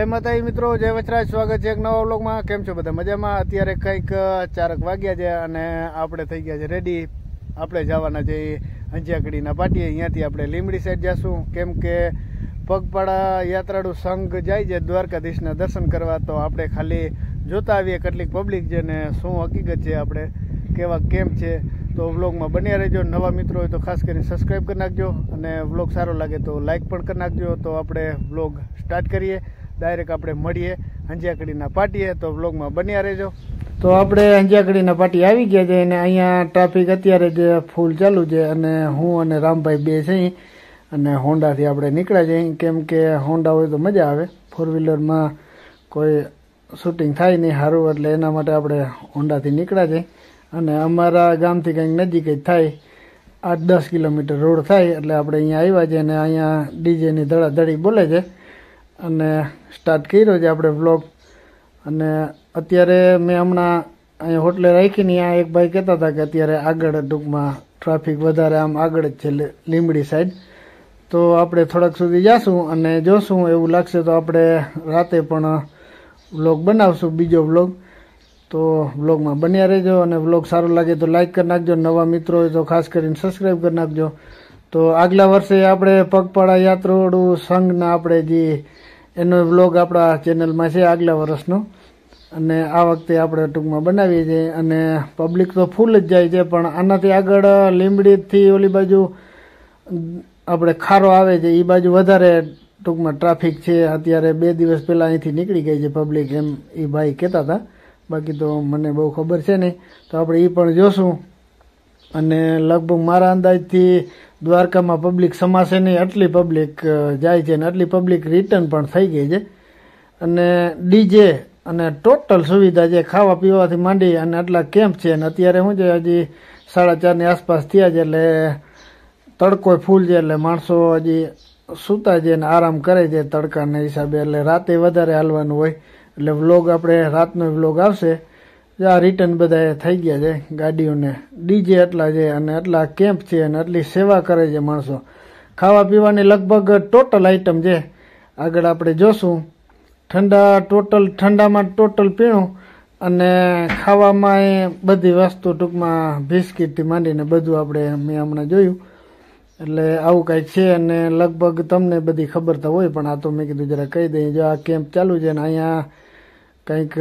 જય માતાજી મિત્રો જય વચરાજ સ્વાગત છે એક નવા વ્લોગમાં કેમ છો બધા મજામાં અત્યારે કંઈક ચારક વાગ્યા છે અને આપણે થઈ ગયા છે રેડી આપણે જવાના છે અંજિયાકડીના પાટીએ અહીંયાથી આપણે લીમડી સાઈડ જઈશું કેમ કે પગપાળા યાત્રાળુ સંઘ જાય છે દ્વારકાધીશના દર્શન કરવા તો આપણે ખાલી જોતા આવીએ કેટલીક પબ્લિક છે ને શું હકીકત છે આપણે કેવા કેમ છે તો વ્લોગમાં બન્યા રહેજો નવા મિત્રો હોય તો ખાસ કરીને સબસ્ક્રાઈબ કરી નાખજો અને વ્લોગ સારો લાગે તો લાઇક પણ કરી નાખજો તો આપણે વ્લોગ સ્ટાર્ટ કરીએ ડાયરેક્ટ આપણે મળીએ અંજિયાકડીના પાટીએ તો બ્લોગમાં બન્યા રહેજો તો આપણે અંજિયાકડીના પાટી આવી ગયા છે અને અહીંયા ટ્રાફિક અત્યારે જે ફૂલ ચાલુ છે અને હું અને રામભાઈ બે છે અને હોન્ડાથી આપણે નીકળ્યા છીએ કેમ કે હોન્ડા હોય તો મજા આવે ફોર વ્હીલરમાં કોઈ શૂટિંગ થાય નહીં સારું એટલે એના માટે આપણે હોન્ડાથી નીકળ્યા છીએ અને અમારા ગામથી કંઈક નજીક જ થાય આઠ દસ કિલોમીટર રોડ થાય એટલે આપણે અહીંયા આવ્યા છે અને અહીંયા ડીજેની ધડાધડી બોલે છે અને સ્ટાર્ટ કર્યો છે આપણે વ્લોગ અને અત્યારે મેં હમણાં અહીંયા હોટલે રાખીને આ એક ભાઈ કહેતા હતા કે અત્યારે આગળ ટૂંકમાં ટ્રાફિક વધારે આમ આગળ જ છે લીંબડી સાઈડ તો આપણે થોડાક સુધી જાશું અને જોશું એવું લાગશે તો આપણે રાતે પણ વ્લોગ બનાવશું બીજો વ્લોગ તો વ્લોગમાં બન્યા રહેજો અને વ્લોગ સારો લાગે તો લાઇક કરી નાખજો નવા મિત્રો હોય તો ખાસ કરીને સબસ્ક્રાઈબ કરી નાખજો તો આગલા વર્ષે આપણે પગપાળા યાત્રોડું સંઘના આપણે જે એનો વ્લોગ આપણા ચેનલમાં છે આગલા વર્ષનો અને આ વખતે આપણે ટૂંકમાં બનાવીએ છીએ અને પબ્લિક તો ફૂલ જ જાય છે પણ આનાથી આગળ લીંબડીથી ઓલી બાજુ આપણે ખારો આવે છે એ બાજુ વધારે ટૂંકમાં ટ્રાફિક છે અત્યારે બે દિવસ પહેલાં અહીંથી નીકળી ગઈ છે પબ્લિક એમ એ ભાઈ કહેતા હતા બાકી તો મને બહુ ખબર છે નહીં તો આપણે એ પણ જોશું અને લગભગ મારા અંદાજથી દ્વારકામાં પબ્લિક સમાસે નહીં આટલી પબ્લિક જાય છે અને આટલી પબ્લિક રિટર્ન પણ થઈ ગઈ છે અને ડીજે અને ટોટલ સુવિધા જે ખાવા પીવાથી માંડી અને આટલા કેમ્પ છે અને અત્યારે શું છે હજી સાડા ચારની આસપાસ થયા છે એટલે તડકો ફૂલ છે એટલે માણસો હજી સૂતા છે અને આરામ કરે છે તડકાના હિસાબે એટલે રાતે વધારે હાલવાનું હોય એટલે વ્લોગ આપણે રાતનો વ્લોગ આવશે આ રિટર્ન બધા થઈ ગયા છે ગાડીઓને ડીજે એટલા છે અને એટલા કેમ્પ છે અને એટલી સેવા કરે છે માણસો ખાવા પીવાની લગભગ ટોટલ આઇટમ છે આગળ આપણે જોશું ઠંડા ટોટલ ઠંડામાં ટોટલ પીણું અને ખાવામાં બધી વસ્તુ ટૂંકમાં બિસ્કીટથી માંડીને બધું આપણે મેં હમણાં જોયું એટલે આવું કાંઈ છે અને લગભગ તમને બધી ખબર તો હોય પણ આ તો મેં કીધું જરા કહી દઈએ જો આ કેમ્પ ચાલુ છે ને અહીંયા કંઈક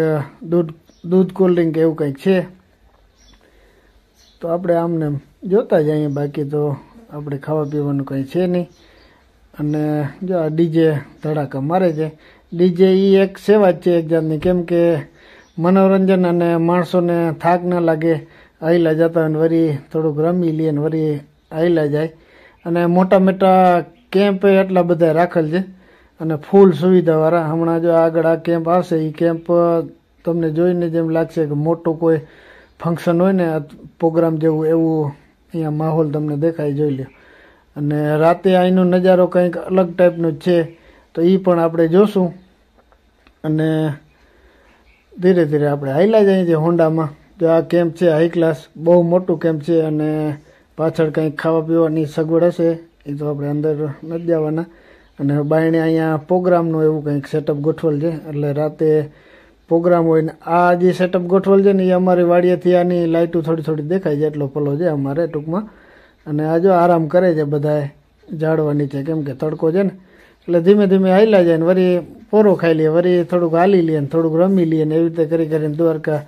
દૂધ દૂધ કોલ્ડ્રિંક એવું કંઈક છે તો આપણે આમને જોતા જઈએ બાકી તો આપણે ખાવા પીવાનું કંઈ છે નહીં અને જો આ ડીજે ધડાકા મારે છે ડીજે એ એક સેવા જ છે એક જાતની કેમ કે મનોરંજન અને માણસોને થાક ન લાગે આઈલા જતા હોય વરી થોડુંક રમી લે ને વરી આઈલા જાય અને મોટા મોટા કેમ્પ એટલા બધા રાખેલ છે અને ફૂલ સુવિધાવાળા હમણાં જો આગળ આ કેમ્પ આવશે એ કેમ્પ તમને જોઈને જેમ લાગશે કે મોટું કોઈ ફંક્શન હોય ને પ્રોગ્રામ જેવું એવું અહીંયા માહોલ તમને દેખાય જોઈ લો અને રાતે અહીંનો નજારો કંઈક અલગ ટાઈપનો છે તો એ પણ આપણે જોશું અને ધીરે ધીરે આપણે હાઈલા જઈએ છીએ હોન્ડામાં જો આ કેમ્પ છે હાઈ ક્લાસ બહુ મોટું કેમ્પ છે અને પાછળ કંઈક ખાવા પીવાની સગવડ હશે એ તો આપણે અંદર નથી જવાના અને બાયણે અહીંયા પ્રોગ્રામનું એવું કંઈક સેટઅપ ગોઠવેલ છે એટલે રાતે પ્રોગ્રામ હોય ને આ જે સેટઅપ ગોઠવેલ છે ને એ અમારી વાડીએથી આની લાઇટો થોડી થોડી દેખાય છે એટલો પલો છે અમારે ટૂંકમાં અને આ જો આરામ કરે છે બધાએ ઝાડવા નીચે કેમ કે તડકો છે ને એટલે ધીમે ધીમે હાલ્યા જાય ને વળી પોરો ખાઈ લઈએ વળી થોડુંક હાલી લઈએ ને થોડુંક રમી લઈએ ને એવી રીતે કરી કરીને દ્વારકા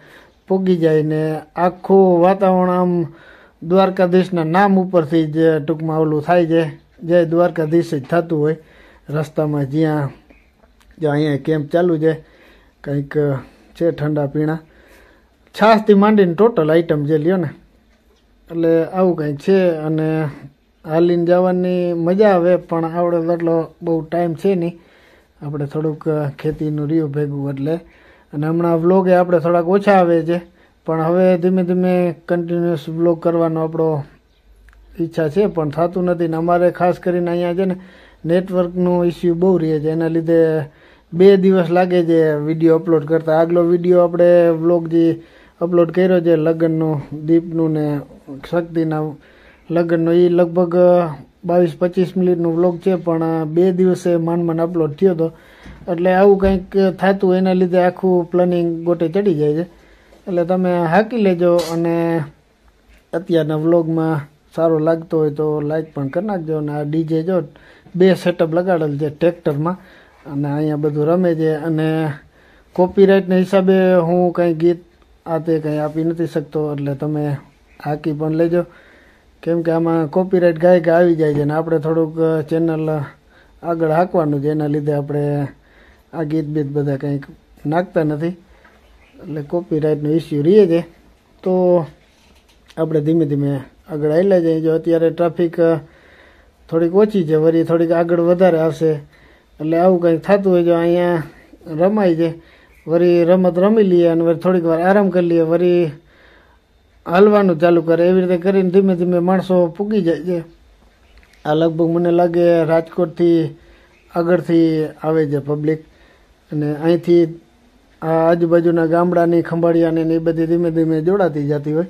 પોગી જાય ને આખું વાતાવરણ આમ દ્વારકાધીશના નામ ઉપરથી જ ટૂંકમાં ઓલું થાય છે જે દ્વારકાધીશ જ થતું હોય રસ્તામાં જ્યાં અહીંયા કેમ્પ ચાલુ છે કંઈક છે ઠંડા પીણા છાશથી માંડીને ટોટલ આઈટમ જે લ્યો ને એટલે આવું કંઈક છે અને હાલીને જવાની મજા આવે પણ આવડે એટલો બહુ ટાઈમ છે નહીં આપણે થોડુંક ખેતીનું રહ્યું ભેગું એટલે અને હમણાં વ્લોગે આપણે થોડાક ઓછા આવે છે પણ હવે ધીમે ધીમે કન્ટિન્યુઅસ વ્લોગ કરવાનો આપણો ઈચ્છા છે પણ થતું નથી ને અમારે ખાસ કરીને અહીંયા છે ને નેટવર્કનું ઇસ્યુ બહુ રહે છે એના લીધે બે દિવસ લાગે છે વિડીયો અપલોડ કરતા આગલો વિડીયો આપણે વ્લોગ જે અપલોડ કર્યો છે લગ્નનું દીપનું ને શક્તિના લગ્નનો એ લગભગ બાવીસ પચીસ મિનિટનું વ્લોગ છે પણ બે દિવસે માંડ અપલોડ થયો હતો એટલે આવું કંઈક થતું એના લીધે આખું પ્લાનિંગ ગોટે ચડી જાય છે એટલે તમે હાકી લેજો અને અત્યારના વ્લોગમાં સારો લાગતો હોય તો લાઇક પણ કરી નાખજો અને આ ડીજે જો બે સેટઅપ લગાડેલ છે ટ્રેક્ટરમાં અને અહીંયા બધું રમે છે અને કોપીરાઇટના હિસાબે હું કંઈ ગીત આ તે કંઈ આપી નથી શકતો એટલે તમે હાકી પણ લેજો કેમ કે આમાં કોપીરાઇટ ગાય કે આવી જાય છે ને આપણે થોડુંક ચેનલ આગળ હાંકવાનું છે એના લીધે આપણે આ ગીત બીત બધા કંઈક નાખતા નથી એટલે કોપીરાઇટનો ઇસ્યુ રહીએ છે તો આપણે ધીમે ધીમે આગળ આવેલા જઈએ જો અત્યારે ટ્રાફિક થોડીક ઓછી છે વળી થોડીક આગળ વધારે આવશે એટલે આવું કંઈક થતું હોય જો અહીંયા રમાય છે વળી રમત રમી લઈએ અને વળી થોડીક વાર આરામ કરી લઈએ વળી હલવાનું ચાલુ કરે એવી રીતે કરીને ધીમે ધીમે માણસો પૂગી જાય છે આ લગભગ મને લાગે રાજકોટથી આગળથી આવે છે પબ્લિક અને અહીંથી આ આજુબાજુના ગામડાની ખંભાળિયાની એ બધી ધીમે ધીમે જોડાતી જતી હોય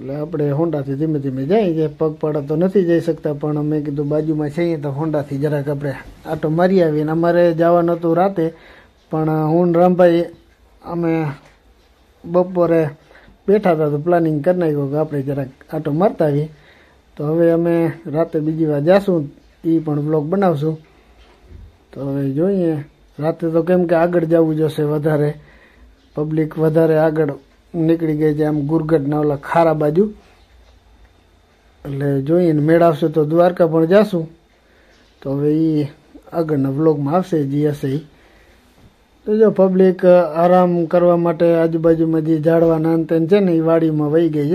એટલે આપણે હોન્ડાથી ધીમે ધીમે જઈએ છે પગપાળા તો નથી જઈ શકતા પણ અમે કીધું બાજુમાં છીએ તો હોન્ડાથી જરાક આપણે આટો મારી આવીને અમારે જવાનું હતું રાતે પણ હું રામભાઈ અમે બપોરે બેઠા હતા તો પ્લાનિંગ કરી નાખ્યું કે આપણે જરાક આટો મારતા આવીએ તો હવે અમે રાતે બીજી વાર જાશું એ પણ બ્લોગ બનાવશું તો હવે જોઈએ રાતે તો કેમ કે આગળ જવું જશે વધારે પબ્લિક વધારે આગળ નીકળી ગઈ છે આમ ગુરગઢના ઓલા ખારા બાજુ એટલે જોઈને મેળવશે તો દ્વારકા પણ જાશું તો હવે એ આગળના વ્લોગમાં આવશે જે હશે એ તો જો પબ્લિક આરામ કરવા માટે આજુબાજુમાં જે ઝાડવા નાનતેન છે ને એ વાડીમાં વહી ગઈ છે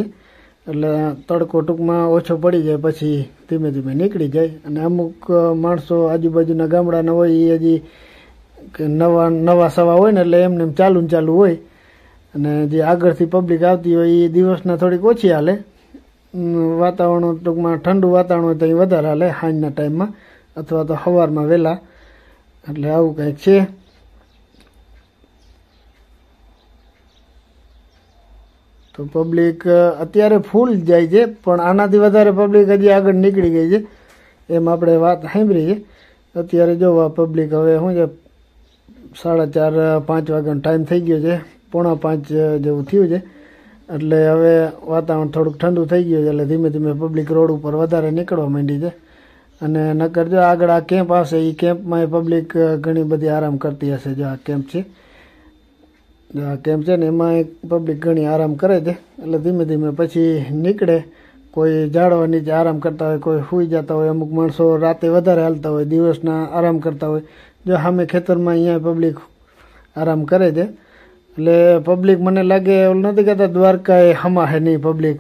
એટલે તડકો ટૂંકમાં ઓછો પડી જાય પછી ધીમે ધીમે નીકળી જાય અને અમુક માણસો આજુબાજુના ગામડાના હોય એ હજી નવા નવા સવા હોય ને એટલે એમને ચાલુ ને ચાલુ હોય અને જે આગળથી પબ્લિક આવતી હોય એ દિવસના થોડીક ઓછી હાલે વાતાવરણ ટૂંકમાં ઠંડુ વાતાવરણ હોય તો એ વધારે હાલે સાંજના ટાઈમમાં અથવા તો સવારમાં વહેલા એટલે આવું કંઈક છે તો પબ્લિક અત્યારે ફૂલ જાય છે પણ આનાથી વધારે પબ્લિક હજી આગળ નીકળી ગઈ છે એમ આપણે વાત સાંભળી છે અત્યારે જોવા પબ્લિક હવે શું છે સાડા ચાર પાંચ વાગ્યાનો ટાઈમ થઈ ગયો છે પોણા પાંચ જેવું થયું છે એટલે હવે વાતાવરણ થોડુંક ઠંડુ થઈ ગયું છે એટલે ધીમે ધીમે પબ્લિક રોડ ઉપર વધારે નીકળવા માંડી છે અને નકર જો આગળ આ કેમ્પ આવશે એ કેમ્પમાં એ પબ્લિક ઘણી બધી આરામ કરતી હશે જો આ કેમ્પ છે જો આ કેમ્પ છે ને એમાં એક પબ્લિક ઘણી આરામ કરે છે એટલે ધીમે ધીમે પછી નીકળે કોઈ ઝાડવા નીચે આરામ કરતા હોય કોઈ સૂઈ જતા હોય અમુક માણસો રાતે વધારે હાલતા હોય દિવસના આરામ કરતા હોય જો સામે ખેતરમાં અહીંયા પબ્લિક આરામ કરે છે એટલે પબ્લિક મને લાગે એવું નથી કહેતા દ્વારકા એ હમા હે નહીં પબ્લિક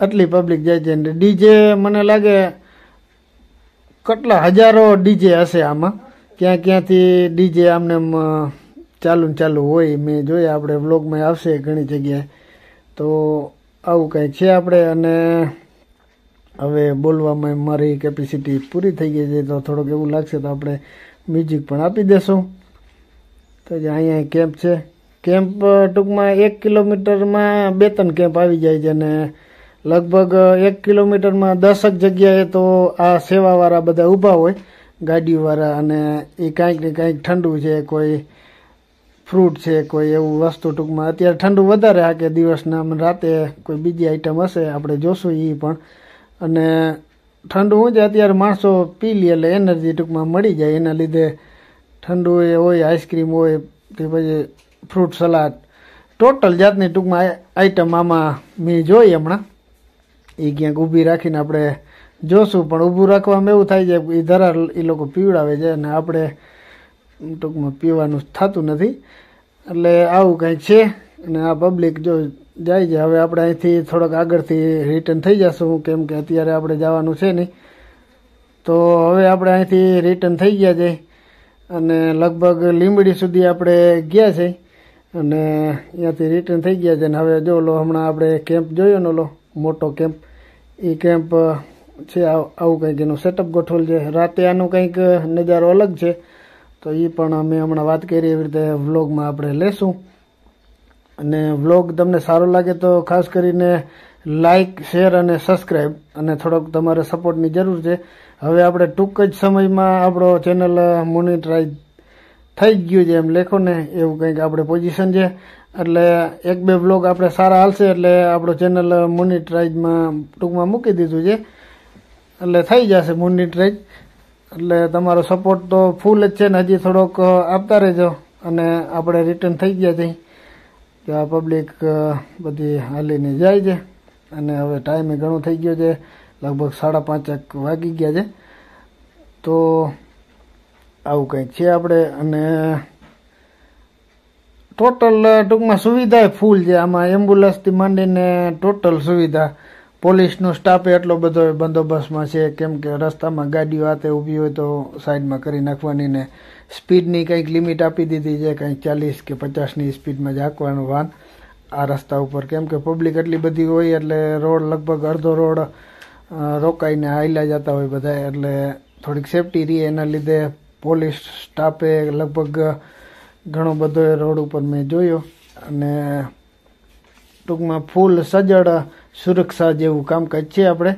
આટલી પબ્લિક જાય છે ડીજે મને લાગે કેટલા હજારો ડીજે હશે આમાં ક્યાં ક્યાંથી ડીજે આમને ચાલુ ચાલુ હોય મેં જોયા આપણે વ્લોગમાં આવશે ઘણી જગ્યાએ તો આવું કંઈક છે આપણે અને હવે બોલવામાં મારી કેપેસિટી પૂરી થઈ ગઈ છે તો થોડુંક એવું લાગશે તો આપણે મ્યુઝિક પણ આપી દેશું તો જે અહીંયા કેમ્પ છે કેમ્પ ટૂંકમાં એક કિલોમીટરમાં બે ત્રણ કેમ્પ આવી જાય છે અને લગભગ એક કિલોમીટરમાં દસક જગ્યાએ તો આ સેવાવાળા બધા ઊભા હોય ગાડીવાળા અને એ કાંઈક ને કાંઈક ઠંડુ છે કોઈ ફ્રૂટ છે કોઈ એવું વસ્તુ ટૂંકમાં અત્યારે ઠંડુ વધારે આ કે દિવસના રાતે કોઈ બીજી આઈટમ હશે આપણે જોશું એ પણ અને ઠંડુ હું છે અત્યારે માણસો પી લે એટલે એનર્જી ટૂંકમાં મળી જાય એના લીધે ઠંડુ એ હોય આઈસ્ક્રીમ હોય તે પછી ફ્રૂટ સલાડ ટોટલ જાતની ટૂંકમાં આઈટમ આમાં મેં જોઈ હમણાં એ ક્યાંક ઊભી રાખીને આપણે જોશું પણ ઊભું રાખવામાં એવું થાય છે એ ધરા એ લોકો પીવડાવે છે અને આપણે ટૂંકમાં પીવાનું થતું નથી એટલે આવું કંઈક છે અને આ પબ્લિક જો જાય છે હવે આપણે અહીંથી થોડોક આગળથી રિટર્ન થઈ જશું કેમ કે અત્યારે આપણે જવાનું છે નહીં તો હવે આપણે અહીંથી રિટર્ન થઈ ગયા છે અને લગભગ લીંબડી સુધી આપણે ગયા છીએ અને અહીંયાથી રિટર્ન થઈ ગયા છે ને હવે જો લો હમણાં આપણે કેમ્પ જોયો ને લો મોટો કેમ્પ એ કેમ્પ છે આવું કંઈક એનું સેટઅપ ગોઠવેલ છે રાતે આનું કંઈક નજારો અલગ છે તો એ પણ અમે હમણાં વાત કરી એવી રીતે વ્લોગમાં આપણે લેશું અને વ્લોગ તમને સારો લાગે તો ખાસ કરીને લાઇક શેર અને સબસ્ક્રાઈબ અને થોડોક તમારે સપોર્ટની જરૂર છે હવે આપણે ટૂંક જ સમયમાં આપણો ચેનલ મોનિટરાઇઝ થઈ ગયું છે એમ લેખો ને એવું કંઈક આપણે પોઝિશન છે એટલે એક બે બ્લોગ આપણે સારા હાલશે એટલે આપણો ચેનલ મોનિટરાઇઝમાં ટૂંકમાં મૂકી દીધું છે એટલે થઈ જશે મોનિટરાઇઝ એટલે તમારો સપોર્ટ તો ફૂલ જ છે ને હજી થોડોક આપતા રહેજો અને આપણે રિટર્ન થઈ ગયા છે કે આ પબ્લિક બધી હાલીને જાય છે અને હવે ટાઈમે ઘણો થઈ ગયો છે લગભગ સાડા પાંચેક વાગી ગયા છે તો આવું કંઈક છે આપણે અને ટોટલ ટૂંકમાં સુવિધા ફૂલ છે આમાં એમ્બ્યુલન્સથી માંડીને ટોટલ સુવિધા પોલીસનો સ્ટાફ એટલો બધો બંદોબસ્તમાં છે કેમ કે રસ્તામાં ગાડીઓ હાથે ઊભી હોય તો સાઈડમાં કરી નાખવાની ને સ્પીડની કંઈક લિમિટ આપી દીધી છે કંઈક ચાલીસ કે પચાસની સ્પીડમાં ઝાંકવાનું વાન આ રસ્તા ઉપર કેમ કે પબ્લિક એટલી બધી હોય એટલે રોડ લગભગ અડધો રોડ રોકાઈને હાઈલા જતા હોય બધા એટલે થોડીક સેફટી રહે એના લીધે પોલીસ સ્ટાફે લગભગ ઘણો બધો રોડ ઉપર મેં જોયો અને ટૂંકમાં ફૂલ સજળ સુરક્ષા જેવું કામકાજ છે આપણે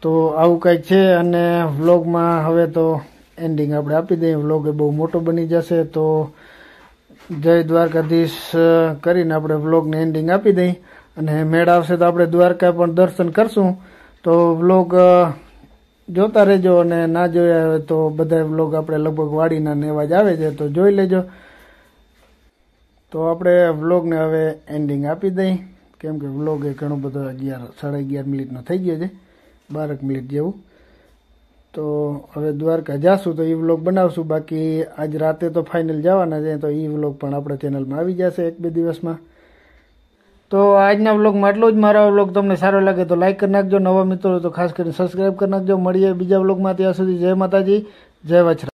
તો આવું કાંઈક છે અને વ્લોગમાં હવે તો એન્ડિંગ આપણે આપી દઈએ વ્લોગ એ બહુ મોટો બની જશે તો જય દ્વારકાધીશ કરીને આપણે વ્લોગને એન્ડિંગ આપી દઈએ અને મેળ આવશે તો આપણે દ્વારકા પણ દર્શન કરશું તો વ્લોગ જોતા રહેજો અને ના જોયા હોય તો બધા વ્લોગ આપણે લગભગ વાડીના નેવા જ આવે છે તો જોઈ લેજો તો આપણે વ્લોગને હવે એન્ડિંગ આપી દઈ કેમ કે વ્લોગ એ ઘણો બધો અગિયાર સાડા અગિયાર મિનિટનો થઈ ગયો છે બારક મિનિટ જેવું તો હવે દ્વારકા જાશું તો એ વ્લોગ બનાવશું બાકી આજ રાતે તો ફાઇનલ જવાના છે તો એ વ્લોગ પણ આપણા ચેનલમાં આવી જશે એક બે દિવસમાં તો આજના વ્લોગમાં એટલું જ મારા વ્લોગ તમને સારો લાગે તો લાઇક કરી નાખજો નવા મિત્રો તો ખાસ કરીને સબસ્ક્રાઇબ કરી નાખજો મળીએ બીજા વ્લોગમાં ત્યાં સુધી જય માતાજી જય વછરા